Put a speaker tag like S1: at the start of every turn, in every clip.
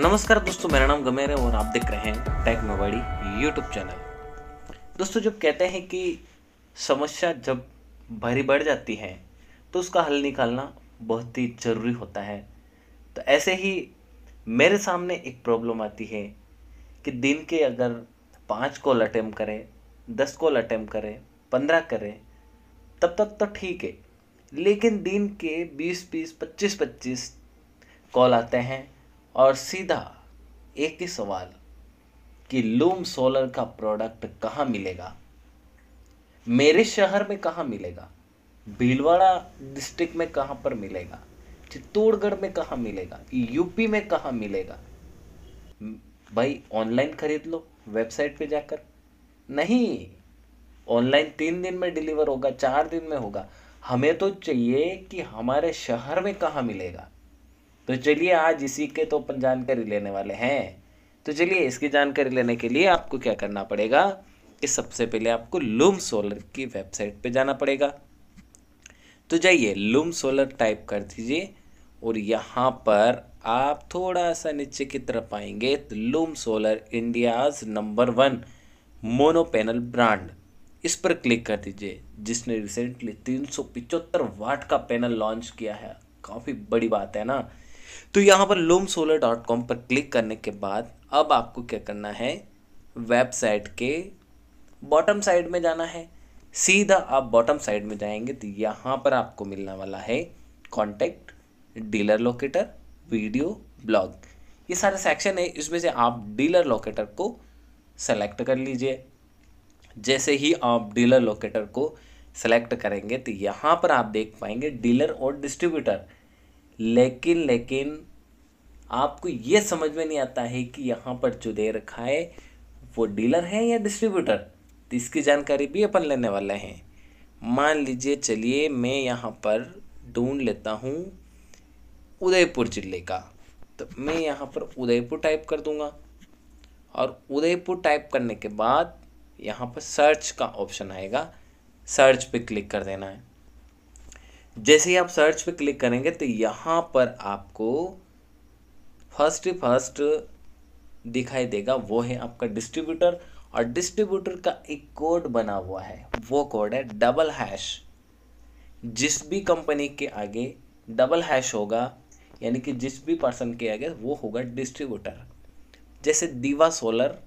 S1: नमस्कार दोस्तों मेरा नाम गमेर है और आप देख रहे हैं टैग मोबाइल यूट्यूब चैनल दोस्तों जब कहते हैं कि समस्या जब भारी बढ़ जाती है तो उसका हल निकालना बहुत ही ज़रूरी होता है तो ऐसे ही मेरे सामने एक प्रॉब्लम आती है कि दिन के अगर पाँच कॉल अटैम्प करें दस कॉल अटैम्प करें पंद्रह करें तब तक तो ठीक है लेकिन दिन के बीस बीस पच्चीस पच्चीस कॉल आते हैं और सीधा एक ही सवाल कि लूम सोलर का प्रोडक्ट कहाँ मिलेगा मेरे शहर में कहाँ मिलेगा भीलवाड़ा डिस्ट्रिक्ट में कहाँ पर मिलेगा चित्तौड़गढ़ में कहाँ मिलेगा यूपी में कहाँ मिलेगा भाई ऑनलाइन खरीद लो वेबसाइट पे जाकर नहीं ऑनलाइन तीन दिन में डिलीवर होगा चार दिन में होगा हमें तो चाहिए कि हमारे शहर में कहाँ मिलेगा तो चलिए आज इसी के तो अपन जानकारी लेने वाले हैं तो चलिए इसकी जानकारी लेने के लिए आपको क्या करना पड़ेगा कि सबसे पहले आपको लूम सोलर की वेबसाइट पे जाना पड़ेगा तो जाइए लूम सोलर टाइप कर दीजिए और यहाँ पर आप थोड़ा सा नीचे की तरफ आएंगे तो Loom Solar India's number one mono brand इस पर क्लिक कर दीजिए जिसने रिसेंटली तीन वाट का पैनल लॉन्च किया है काफ़ी बड़ी बात है ना तो यहाँ पर लोम सोलर डॉट कॉम पर क्लिक करने के बाद अब आपको क्या करना है वेबसाइट के बॉटम साइड में जाना है सीधा आप बॉटम साइड में जाएंगे तो यहाँ पर आपको मिलने वाला है contact dealer locator video blog ये सारे सेक्शन है इसमें से आप डीलर लोकेटर को सेलेक्ट कर लीजिए जैसे ही आप डीलर लोकेटर को सेलेक्ट करेंगे तो यहाँ पर आप देख पाएंगे डीलर और डिस्ट्रीब्यूटर लेकिन लेकिन आपको ये समझ में नहीं आता है कि यहाँ पर जो दे रखा है वो डीलर है या डिस्ट्रीब्यूटर तो इसकी जानकारी भी अपन लेने वाले हैं मान लीजिए चलिए मैं यहाँ पर ढूंढ लेता हूँ उदयपुर ज़िले का तो मैं यहाँ पर उदयपुर टाइप कर दूँगा और उदयपुर टाइप करने के बाद यहाँ पर सर्च का ऑप्शन आएगा सर्च पे क्लिक कर देना है जैसे ही आप सर्च पे क्लिक करेंगे तो यहाँ पर आपको फर्स्ट फर्स्ट दिखाई देगा वो है आपका डिस्ट्रीब्यूटर और डिस्ट्रीब्यूटर का एक कोड बना हुआ है वो कोड है डबल हैश जिस भी कंपनी के आगे डबल हैश होगा यानी कि जिस भी पर्सन के आगे वो होगा डिस्ट्रीब्यूटर जैसे दीवा सोलर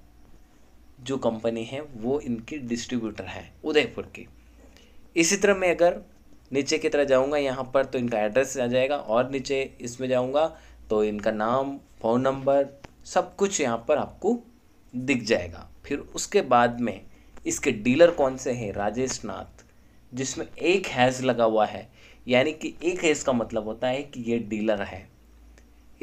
S1: जो कंपनी है वो इनकी डिस्ट्रीब्यूटर है उदयपुर की इसी तरह में अगर नीचे की तरह जाऊँगा यहाँ पर तो इनका एड्रेस आ जाएगा और नीचे इसमें जाऊँगा तो इनका नाम फ़ोन नंबर सब कुछ यहाँ पर आपको दिख जाएगा फिर उसके बाद में इसके डीलर कौन से हैं राजेश नाथ जिसमें एक हैज़ लगा हुआ है यानी कि एक हैज़ का मतलब होता है कि ये डीलर है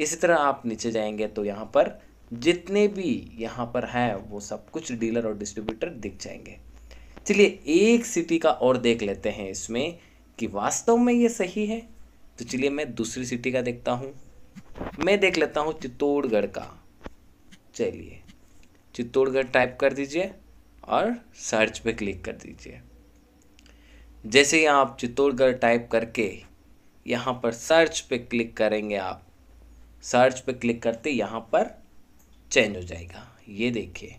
S1: इसी तरह आप नीचे जाएंगे तो यहाँ पर जितने भी यहाँ पर हैं वो सब कुछ डीलर और डिस्ट्रीब्यूटर दिख जाएंगे चलिए एक सिटी का और देख लेते हैं इसमें कि वास्तव में ये सही है तो चलिए मैं दूसरी सिटी का देखता हूँ मैं देख लेता हूँ चित्तौड़गढ़ का चलिए चित्तौड़गढ़ टाइप कर दीजिए और सर्च पे क्लिक कर दीजिए जैसे ही आप चित्तौड़गढ़ टाइप करके यहाँ पर सर्च पे क्लिक करेंगे आप सर्च पे क्लिक करते यहाँ पर चेंज हो जाएगा ये देखिए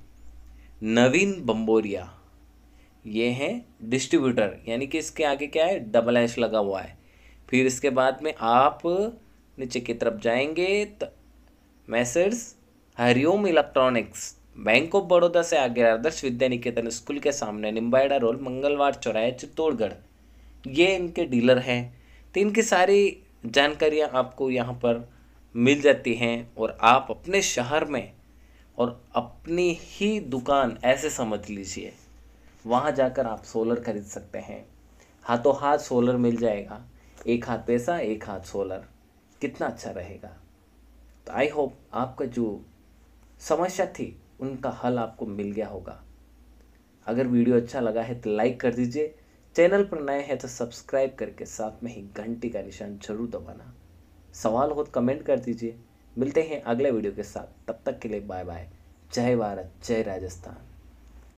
S1: नवीन बम्बोरिया ये हैं डिस्ट्रीब्यूटर यानी कि इसके आगे क्या है डबल एच लगा हुआ है फिर इसके बाद में आप नीचे की तरफ जाएंगे तो messrs Hariom electronics bank of Baroda से आगे आदर्श विद्या निकेतन स्कूल के सामने निम्बाइडा रोड मंगलवार चौराहे चित्तौड़गढ़ ये इनके डीलर हैं तो इनकी सारी जानकारियाँ आपको यहाँ पर मिल जाती हैं और आप अपने शहर में और अपनी ही दुकान ऐसे समझ लीजिए वहाँ जाकर आप सोलर खरीद सकते हैं हाथों हाथ सोलर मिल जाएगा एक हाथ पैसा एक हाथ सोलर कितना अच्छा रहेगा तो आई होप आपका जो समस्या थी उनका हल आपको मिल गया होगा अगर वीडियो अच्छा लगा है तो लाइक कर दीजिए चैनल पर नए हैं तो सब्सक्राइब करके साथ में ही घंटी का निशान जरूर दबाना सवाल हो तो कमेंट कर दीजिए मिलते हैं अगले वीडियो के साथ तब तक के लिए बाय बाय जय भारत जय राजस्थान